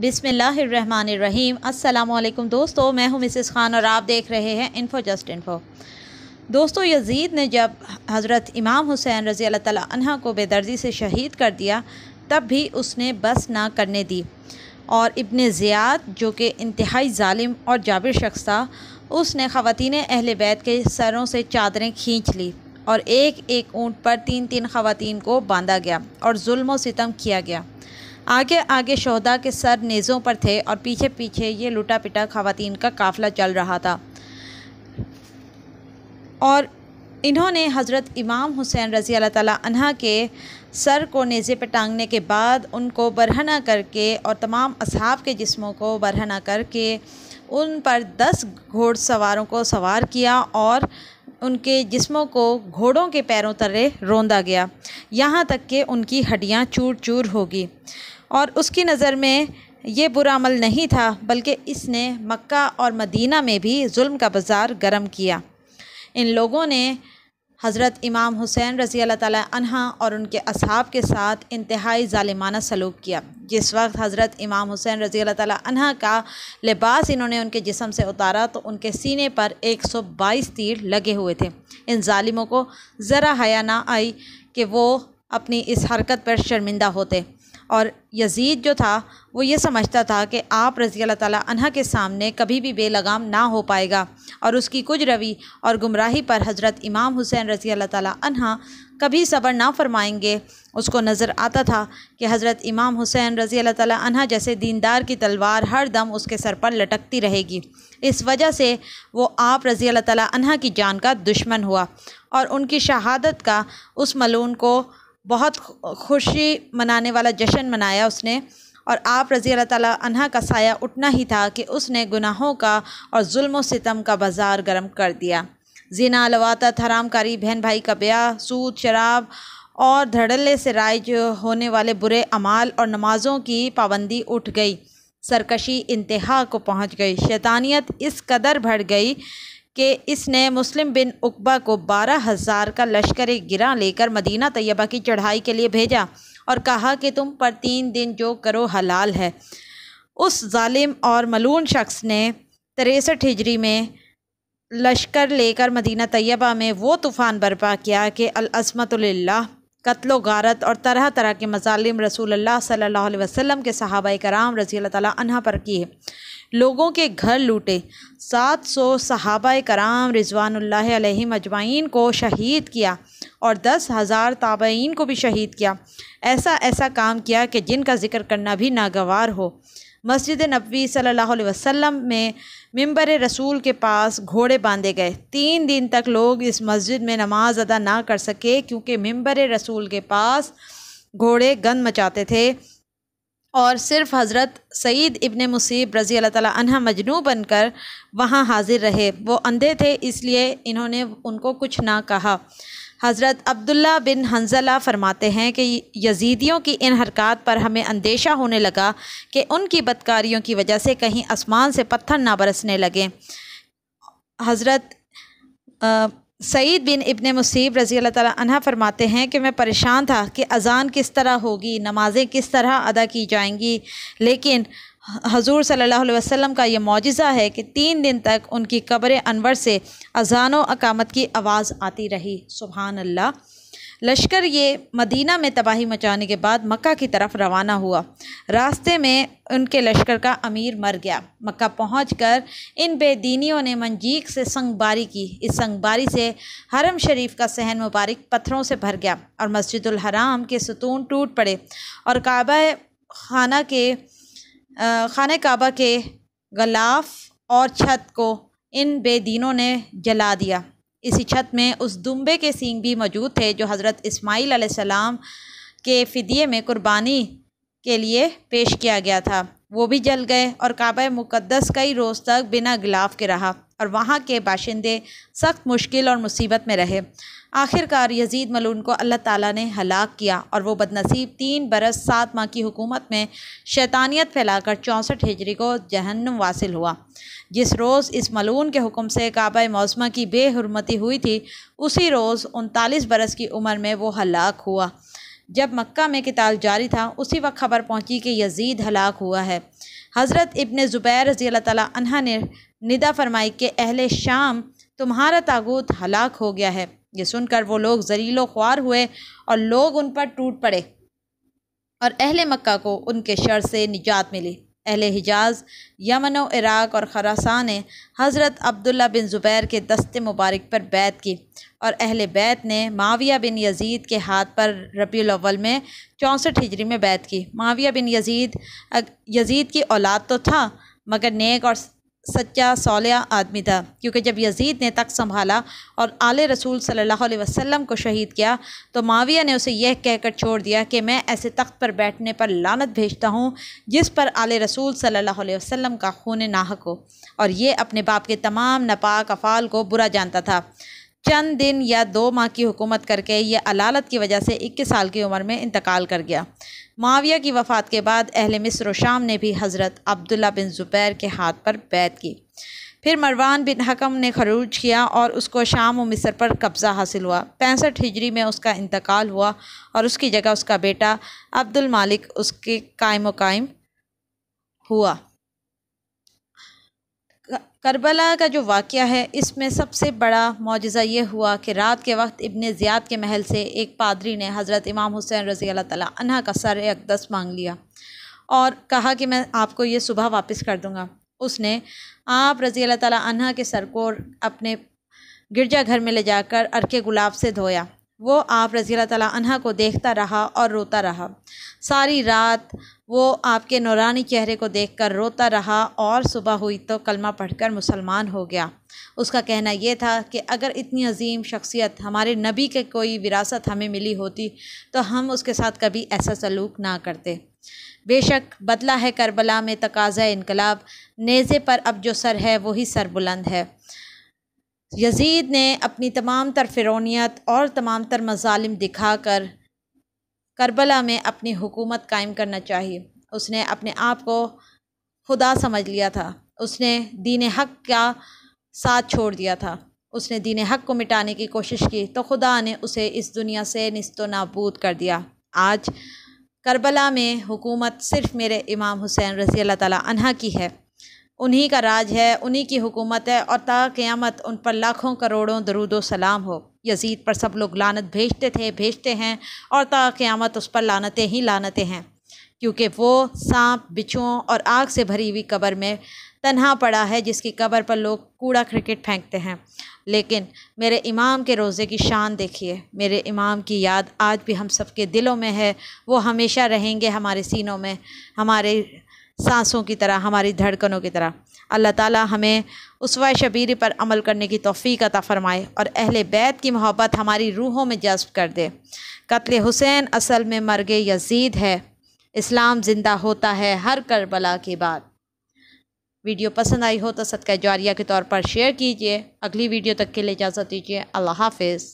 बिसमीम अल्लाम दोस्तों मैं हूं मिसेस ख़ान और आप देख रहे हैं इन्फो जस्ट इन्फो दोस्तों यजीद ने जब हज़रत इमाम हुसैन रज़ी अल्लाह को बेदर्जी से शहीद कर दिया तब भी उसने बस ना करने दी और इबन ज़ियाद जो कि इंतहाई ालिम और जाबिर शख्स था उसने ख़वान अहल बैत के सरों से चादरें खींच ली और एक एक ऊँट पर तीन तीन ख़वान को बांधा गया और जुल्म सितम किया गया आगे आगे शहदा के सर नेज़ों पर थे और पीछे पीछे ये लुटा पिटा खातन का काफ़िला चल रहा था और इन्होंने हज़रत इमाम हुसैन रज़ी अल्लाह अन्हा के सर को नेज़े पर टांगने के बाद उनको बरहना करके और तमाम असहाब के जिस्मों को बरहना करके उन पर दस घोड़ सवारों को सवार किया और उनके जिस्मों को घोड़ों के पैरों तले रोंदा गया यहाँ तक कि उनकी हड्डियाँ चूर चूर होगी और उसकी नज़र में ये बुरा अमल नहीं था बल्कि इसने मक्का और मदीना में भी जुल्म का बाज़ार गर्म किया इन लोगों ने हज़रत इमाम हुसैन रज़ी अल्लाह तहा और उनके असहाब के साथ इंतहाई ालिमाना सलूक किया जिस वक्त हज़रत इमाम हुसैन रज़ी अल्लाह का लिबास इन्होंने उनके जिसम से उतारा तो उनके सीने पर एक सौ बाईस तीर लगे हुए थे इन ालिमों को ज़रा हया ना आई कि वो अपनी इस हरकत पर शर्मिंदा होते और यजीद जो था वो ये समझता था कि आप रज़ी अल्लाह ताली अन्हा के सामने कभी भी बेलगाम ना हो पाएगा और उसकी कुछ रवि और गुमराही पर हज़रत इमाम हुसैन रज़ी अल्लाह ताली अन्हा कभी सब्र ना फरमाएंगे उसको नज़र आता था कि हज़रत इमाम हुसैन रज़ी अल्लाह ताली अन्हा जैसे दीनदार की तलवार हर दम उसके सर पर लटकती रहेगी इस वजह से वो आप रज़ी अल्लाह ताली अन्हा की जान का दुश्मन हुआ और उनकी शहादत का उस मलून को बहुत खुशी मनाने वाला जश्न मनाया उसने और आप रज़ी अल्लाह ताली अन्हा का साया उठना ही था कि उसने गुनाहों का और जुल्म सितम का बाज़ार गर्म कर दिया जीना लवाता हरामकारी बहन भाई का ब्याह सूद शराब और धड़ल्ले से राइज होने वाले बुरे अमाल और नमाज़ों की पाबंदी उठ गई सरकशी इंतहा को पहुंच गई शैतानियत इस कदर बढ़ गई कि इसने मुस्लिम बिन उकबा को बारह हज़ार का लश्कर गिरा लेकर मदीना तैयबा की चढ़ाई के लिए भेजा और कहा कि तुम पर तीन दिन जो करो हलाल है उस ालिम और मलून शख्स ने तिरसठ हिजरी में लश्कर लेकर मदीना तैयबा में वो तूफ़ान बर्पा किया कि अलअसमतल्ला कत्लो गारत और तरह तरह के मजालिम रसूल अल्लाह सल्लल्लाहु अलैहि वसल्लम के सहाबा कराम रज़ी अल्लाह पर किए लोगों के घर लूटे सात सौ सहाबा कराम रिजवानुल्लाह अजमाइन को शहीद किया और दस हज़ार ताबईन को भी शहीद किया ऐसा ऐसा काम किया कि जिनका ज़िक्र करना भी नागवार हो मस्जिद नबी सल्लल्लाहु अलैहि वसल्लम में मंबर रसूल के पास घोड़े बांधे गए तीन दिन तक लोग इस मस्जिद में नमाज अदा ना कर सके क्योंकि मंबर रसूल के पास घोड़े गंद मचाते थे और सिर्फ हज़रत सईद इब्ने मुसीब रज़ी अल्लाह ताला अनहा मजनू बनकर वहाँ हाज़िर रहे वो अंधे थे इसलिए इन्होंने उनको कुछ ना कहा हज़रत अब्दुल्ला बिन हंजला फरमाते हैं कि यजीदियों की इन हरकत पर हमें अंदेशा होने लगा कि उनकी बदकारियों की वजह से कहीं आसमान से पत्थर ना बरसने लगे हज़रत सईद बिन इबन मुसीब रज़ी अल्लाह फरमाते हैं कि मैं परेशान था कि अज़ान किस तरह होगी नमाज़ें किस तरह अदा की जाएंगी लेकिन हजूर सल्लल्लाहु अलैहि वसल्लम का ये मुजज़ा है कि तीन दिन तक उनकी कब्र अनवर से अजान अकामत की आवाज़ आती रही सुबहानल्ला लश्कर ये मदीना में तबाही मचाने के बाद मक्का की तरफ रवाना हुआ रास्ते में उनके लश्कर का अमीर मर गया मक्का पहुंचकर इन बेदीनियों ने मंजीक से संगबारी की इस संगबारी से हरम शरीफ का सहन मुबारक पत्थरों से भर गया और मस्जिदुल हराम के सतून टूट पड़े और काबा खाना के खाने काबा के गलाफ और छत को इन बेदीनों ने जला दिया इसी छत में उस दुम्बे के सींग भी मौजूद थे जो हज़रत इस्माइल आसमाम के फ़िदिये में कुर्बानी के लिए पेश किया गया था वो भी जल गए और काबा मुकद्दस कई रोज़ तक बिना गिलाफ के रहा और वहाँ के बाशिंदे सख्त मुश्किल और मुसीबत में रहे आखिरकार यजीद मलून को अल्लाह ताला ने हलाक किया और वो बदनसीब तीन बरस सात माह की हुकूमत में शैतानियत फैलाकर चौंसठ हिजरी को जहन्नम वासिल हुआ जिस रोज़ इस मलून के हुक्म से काबा मौसमा की बेहरमती हुई थी उसी रोज़ उनतालीस बरस की उम्र में वो हलाक हुआ जब मक्का में किताल जारी था उसी वक्त खबर पहुंची कि यजीद हलाक हुआ है हज़रत इबन ज़ुबैर रजी अल्लाह तह ने निदा फरमाई कि अहल शाम तुम्हारा तागूत हलाक हो गया है ये सुनकर वो लोग जरीलो ख्वार हुए और लोग उन पर टूट पड़े और अहल मक्का को उनके शर से निजात मिली अहल हिजाज यमन व इराक़ और खरासा ने हज़रत अब्दुल्ला बिन ज़ुबैर के दस्ते मुबारक पर बैत की और अहल बैत ने माविया बिन यजीद के हाथ पर रबील में चौंसठ हिजरी में बैत की माविया बिन यजीद यजीद की औलाद तो था मगर नेक और सच्चा सौलिया आदमी था क्योंकि जब यजीद ने तक संभाला और आले रसूल सल्लल्लाहु अलैहि वसल्लम को शहीद किया तो माविया ने उसे यह कहकर छोड़ दिया कि मैं ऐसे तख्त पर बैठने पर लानत भेजता हूँ जिस पर आले रसूल सल्लल्लाहु अलैहि वसल्लम का खून नाहक हो और ये अपने बाप के तमाम नपाक अफ़ाल को बुरा जानता था चंद दिन या दो माह की हुकूमत करके यह अलालत की वजह से इक्कीस साल की उम्र में इंतकाल कर गया माविया की वफ़ात के बाद अहल मिस्र व शाम ने भी हज़रत अब्दुल्ला बिन ज़ुबैर के हाथ पर बैत की फिर मरवान बिन हकम ने खरूज किया और उसको शाम व मिस्र पर कब्ज़ा हासिल हुआ पैंसठ हिजरी में उसका इंतकाल हुआ और उसकी जगह उसका बेटा अब्दुल मालिक उसके कायम कायम हुआ करबला का जो वाक़ है इसमें सबसे बड़ा मुजज़ा ये हुआ कि रात के वक्त इबन ज़ियाद के महल से एक पादरी ने हज़रत इमाम हुसैन रज़ी अल्लाह तह का सर अकदस मांग लिया और कहा कि मैं आपको ये सुबह वापस कर दूँगा उसने आप रज़ी अल्लाह तह के सर को अपने गिरजा घर में ले जाकर अरके गुलाब से धोया वो आप रज़ी तला को देखता रहा और रोता रहा सारी रात वो आपके नौरानी चेहरे को देखकर रोता रहा और सुबह हुई तो कलमा पढ़कर मुसलमान हो गया उसका कहना यह था कि अगर इतनी अजीम शख्सियत हमारे नबी के कोई विरासत हमें मिली होती तो हम उसके साथ कभी ऐसा सलूक ना करते बेशक बदला है करबला में तकाज़ा इनकलाब नेज़े पर अब जो सर है वही सर बुलंद है यजीद ने अपनी तमाम तर फिरौनीत और तमाम तर मजालिम दिखा कर करबला में अपनी हुकूमत कायम करना चाहिए उसने अपने आप को खुदा समझ लिया था उसने दीन हक का साथ छोड़ दिया था उसने दीन हक को मिटाने की कोशिश की तो खुदा ने उसे इस दुनिया से नस्त नाबूद कर दिया आज करबला में हुकूमत सिर्फ़ मेरे इमाम हुसैन रसी अल्लाह ताली की है उन्हीं का राज है उन्हीं की हुकूमत है और ता क़यामत उन पर लाखों करोड़ों दरुद सलाम हो यजीद पर सब लोग लानत भेजते थे भेजते हैं और ता क़यामत उस पर लानतें ही लानतें हैं क्योंकि वो सांप बिछुओं और आग से भरी हुई कबर में तनहा पड़ा है जिसकी कबर पर लोग कूड़ा क्रिकेट फेंकते हैं लेकिन मेरे इमाम के रोज़े की शान देखिए मेरे इमाम की याद आज भी हम सब के दिलों में है वो हमेशा रहेंगे हमारे सीनों में हमारे सांसों की तरह हमारी धड़कनों की तरह अल्लाह ताला हमें उसवा शबीर पर अमल करने की तोफ़ी अता फ़रमाए और अहल बैत की मोहब्बत हमारी रूहों में जज्ब कर दे कत्ल हुसैन असल में मर गए यजीद है इस्लाम ज़िंदा होता है हर करबला के बाद वीडियो पसंद आई हो तो सदका जारिया के तौर पर शेयर कीजिए अगली वीडियो तक के लिए इजाज़त दीजिए अल्लाह हाफिज़